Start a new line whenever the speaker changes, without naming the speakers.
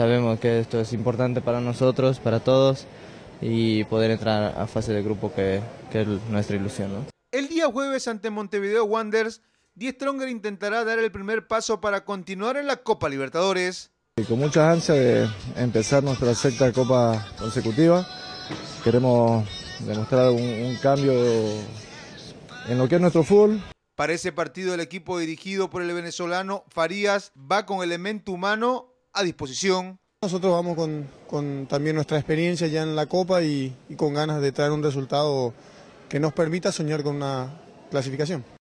sabemos que esto es importante para nosotros, para todos, y poder entrar a
fase de grupo que, es nuestra ilusión.
El día jueves ante Montevideo Wanderers, Die Stronger intentará dar el primer paso para continuar en la Copa Libertadores.
con mucha
ansia de empezar nuestra sexta Copa consecutiva, queremos demostrar un, un cambio en lo que es nuestro fútbol.
Para ese partido
el equipo dirigido por el venezolano Farías va con elemento humano a disposición.
Nosotros vamos con, con también nuestra experiencia ya en la Copa y, y con ganas de traer un resultado que nos permita soñar con una clasificación.